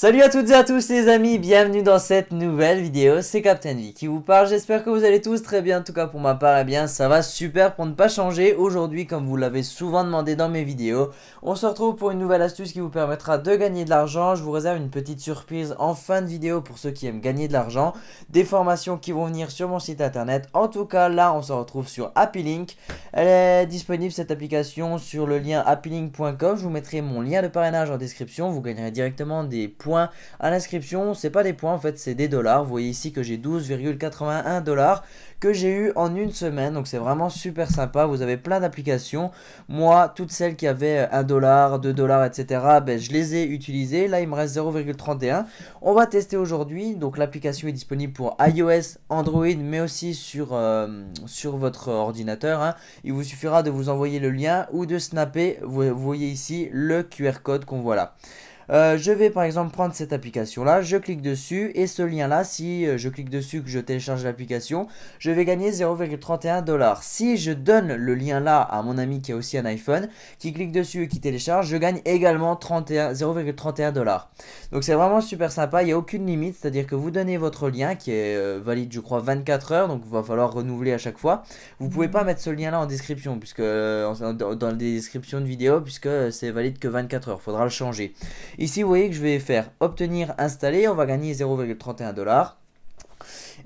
Salut à toutes et à tous les amis, bienvenue dans cette nouvelle vidéo, c'est Captain V qui vous parle, j'espère que vous allez tous très bien, en tout cas pour ma part, et eh bien ça va super pour ne pas changer, aujourd'hui comme vous l'avez souvent demandé dans mes vidéos, on se retrouve pour une nouvelle astuce qui vous permettra de gagner de l'argent, je vous réserve une petite surprise en fin de vidéo pour ceux qui aiment gagner de l'argent, des formations qui vont venir sur mon site internet, en tout cas là on se retrouve sur Link, elle est disponible cette application sur le lien happylink.com, je vous mettrai mon lien de parrainage en description, vous gagnerez directement des points à l'inscription. C'est pas des points en fait, c'est des dollars. Vous voyez ici que j'ai 12,81 dollars que j'ai eu en une semaine. Donc c'est vraiment super sympa. Vous avez plein d'applications. Moi, toutes celles qui avaient 1 euh, dollar, 2 dollars, etc., ben, je les ai utilisées. Là, il me reste 0,31. On va tester aujourd'hui. Donc l'application est disponible pour iOS, Android, mais aussi sur, euh, sur votre ordinateur. Hein. Il vous suffira de vous envoyer le lien ou de snapper. vous voyez ici le QR code qu'on voit là. Euh, je vais par exemple prendre cette application là, je clique dessus et ce lien là, si euh, je clique dessus que je télécharge l'application, je vais gagner 0,31 Si je donne le lien là à mon ami qui a aussi un iPhone, qui clique dessus et qui télécharge, je gagne également 0,31 Donc c'est vraiment super sympa, il n'y a aucune limite, c'est-à-dire que vous donnez votre lien qui est euh, valide je crois 24 heures, donc il va falloir renouveler à chaque fois. Vous pouvez pas mhm. mettre ce lien là en description, puisque dans, la description de vidéo, puisque c'est valide que 24 heures, faudra le changer. Ici, vous voyez que je vais faire obtenir, installer, on va gagner 0,31 dollars.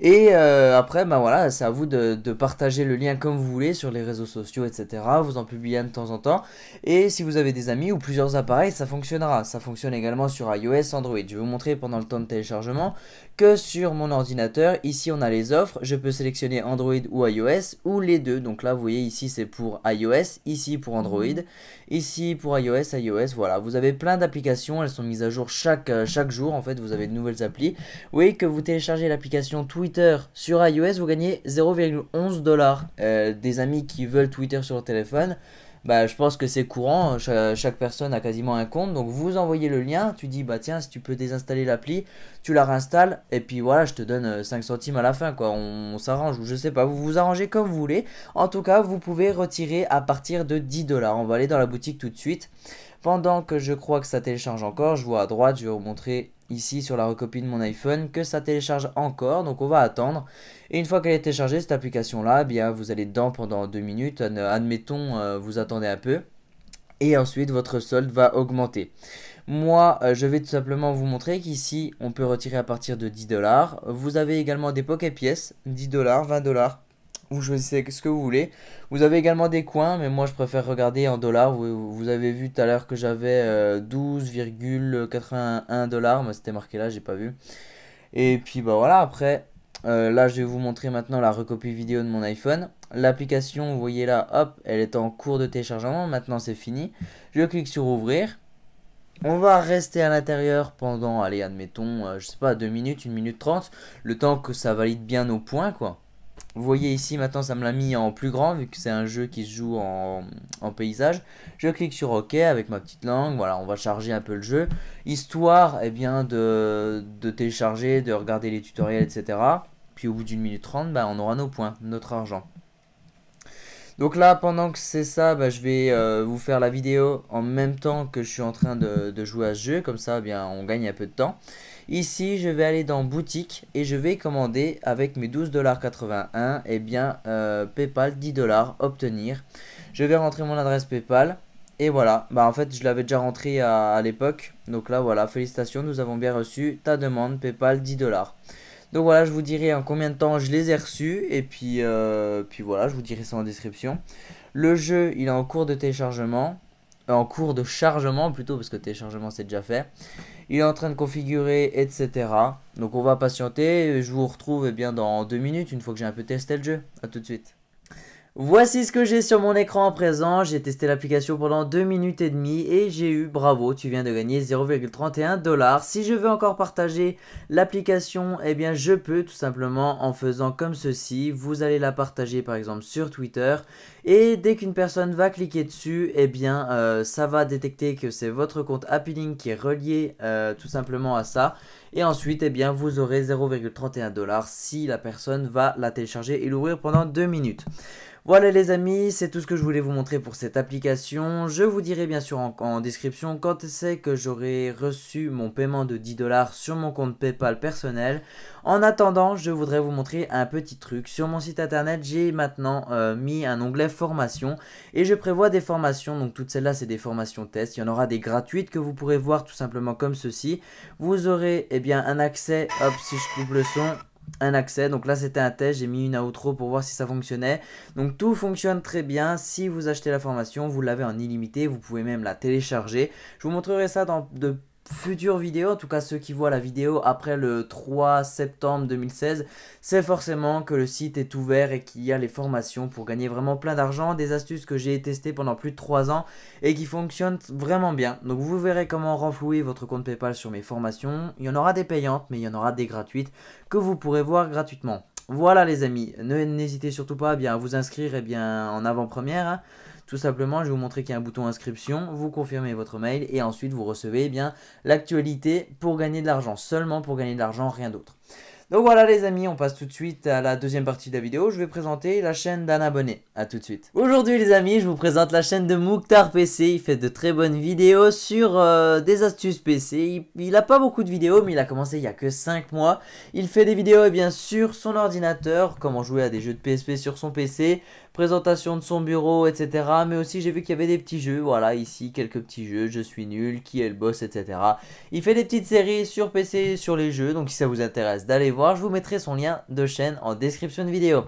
Et euh, après, ben voilà, c'est à vous de, partager le lien comme vous voulez sur les réseaux sociaux, etc. Vous en publiez un de temps en temps. Et si vous avez des amis ou plusieurs appareils, ça fonctionnera. Ça fonctionne également sur iOS, Android. Je vais vous montrer pendant le temps de téléchargement que sur mon ordinateur, ici on a les offres. Je peux sélectionner Android ou iOS ou les deux. Donc là, vous voyez ici c'est pour iOS, ici pour Android, mhm. ici pour iOS, iOS. Voilà, vous avez plein d'applications. Elles sont mises à jour chaque, euh, chaque jour. En fait, vous avez de nouvelles applis. Vous voyez que vous téléchargez l'application tout Twitter sur iOS, vous gagnez 0,11 dollars. Euh, des amis qui veulent Twitter sur leur téléphone, bah, je pense que c'est courant. chaque personne a quasiment un compte. Donc, vous envoyez le lien. Tu dis, bah tiens, si tu peux désinstaller l'appli, tu la réinstalles. Et puis voilà, je te donne 5 euh, centimes à la fin. quoi. On, on s'arrange ou je sais pas. Vous vous arrangez comme vous voulez. En tout cas, vous pouvez retirer à partir de 10 dollars. On va aller dans la boutique tout de suite. Pendant que je crois que ça télécharge encore, je vois à droite, je vais vous montrer ici sur la recopie de mon iPhone que ça télécharge encore, donc on va attendre. Et une fois qu'elle est téléchargée, cette application-là, eh bien vous allez dedans pendant deux minutes, admettons, euh, vous attendez un peu. Et ensuite, votre solde va augmenter. Moi, euh, je vais tout simplement vous montrer qu'ici, on peut retirer à partir de 10 dollars. Vous avez également des pocket pièces, 10 dollars, 20 dollars vous choisissez ce que vous voulez. Vous avez également des coins, mais moi je préfère regarder en dollars. Vous, avez vu tout à l'heure que j'avais 12,81 euh, dollars, mais c'était marqué là, j'ai pas vu. Et puis bah voilà, après, euh, là je vais vous montrer maintenant la recopie vidéo de mon iPhone. L'application, vous voyez là, hop, elle est en cours de téléchargement, maintenant c'est fini. Je clique sur ouvrir. On va rester à l'intérieur pendant, allez, admettons, euh, je sais pas, 2 minutes, 1 minute 30, le temps que ça valide bien nos points, quoi. Vous voyez ici, maintenant, ça me l'a mis en plus grand, vu que c'est un jeu qui se joue en, paysage. Je clique sur OK avec ma petite langue. Voilà, on va charger un peu le jeu. Histoire, eh bien, de, télécharger, de regarder les tutoriels, etc. Puis au bout d'une minute trente, bah, on aura nos points, notre argent. Donc là, pendant que c'est ça, ben, je vais euh, vous faire la vidéo en même temps que je suis en train de, de jouer à ce jeu. Comme ça, eh bien, on gagne un peu de temps. Ici, je vais aller dans boutique et je vais commander avec mes 12,81$ et eh bien euh, PayPal 10$ obtenir. Je vais rentrer mon adresse PayPal. Et voilà, bah en fait je l'avais déjà rentré à, l'époque. Donc là voilà, félicitations, nous avons bien reçu ta demande PayPal 10$. Donc voilà, je vous dirai en combien de temps je les ai reçus. Et puis, euh, puis voilà, je vous dirai ça en description. Le jeu, il est en cours de téléchargement en cours de chargement plutôt parce que téléchargement c'est déjà fait. Il est en train de configurer, etc. Donc on va patienter. Je vous retrouve eh bien dans deux minutes une fois que j'ai un peu testé le jeu. À tout de suite. Voici ce que j'ai sur mon écran à présent, j'ai testé l'application pendant 2 minutes et demie et j'ai eu bravo, tu viens de gagner 0,31 dollars. Si je veux encore partager l'application, eh bien je peux tout simplement en faisant comme ceci, vous allez la partager par exemple sur Twitter et dès qu'une personne va cliquer dessus, eh bien euh, ça va détecter que c'est votre compte Happy Link qui est relié euh, tout simplement à ça et ensuite, eh bien, vous aurez 0,31 dollars si la personne va la télécharger et l'ouvrir pendant 2 minutes. Voilà les amis, c'est tout ce que je voulais vous montrer pour cette application. Je vous dirai bien sûr en, description quand c'est que j'aurai reçu mon paiement de 10 dollars sur mon compte PayPal personnel. En attendant, je voudrais vous montrer un petit truc. Sur mon site internet, j'ai maintenant euh, mis un onglet formation et je prévois des formations. Donc toutes celles-là, c'est des formations test. Il y en aura des gratuites que vous pourrez voir tout simplement comme ceci. Vous aurez eh bien un accès, hop, si je coupe le son, un accès. Donc là, c'était un test, j'ai mis une outro pour voir si ça fonctionnait. Donc tout fonctionne très bien. Si vous achetez la formation, vous l'avez en illimité, vous pouvez même la télécharger. Je vous montrerai ça dans de futures vidéos, en tout cas ceux qui voient la vidéo après le 3 septembre 2016, c'est forcément que le site est ouvert et qu'il y a les formations pour gagner vraiment plein d'argent, des astuces que j'ai testées pendant plus de 3 ans et qui fonctionnent vraiment bien. Donc vous verrez comment renflouer votre compte PayPal sur mes formations. Il y en aura des payantes, mais il y en aura des gratuites que vous pourrez voir gratuitement. Voilà les amis, n'hésitez surtout pas à bien, à vous inscrire et bien, en avant-première. Hein. Tout simplement, je vais vous montrer qu'il y a un bouton inscription, vous confirmez votre mail et ensuite vous recevez eh bien l'actualité pour gagner de l'argent, seulement pour gagner de l'argent, rien d'autre. Donc voilà les amis, on passe tout de suite à la deuxième partie de la vidéo, je vais présenter la chaîne d'un abonné, à tout de suite. Aujourd'hui les amis, je vous présente la chaîne de Mouktar PC, il fait de très bonnes vidéos sur euh, des astuces PC, il, n'a pas beaucoup de vidéos mais il a commencé il y a que 5 mois, il fait des vidéos eh bien sur son ordinateur, comment jouer à des jeux de PSP sur son PC, présentation de son bureau, etc. Mais aussi j'ai vu qu'il y avait des petits jeux, voilà, ici quelques petits jeux, je suis nul, qui est le boss, etc. Il fait des petites séries sur PC, sur les jeux, donc si ça vous intéresse d'aller voir, je vous mettrai son lien de chaîne en description de vidéo.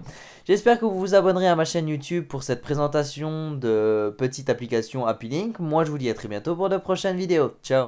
J'espère que vous vous abonnerez à ma chaîne YouTube pour cette présentation de petite application Happy Link. Moi je vous dis à très bientôt pour de prochaines vidéos. Ciao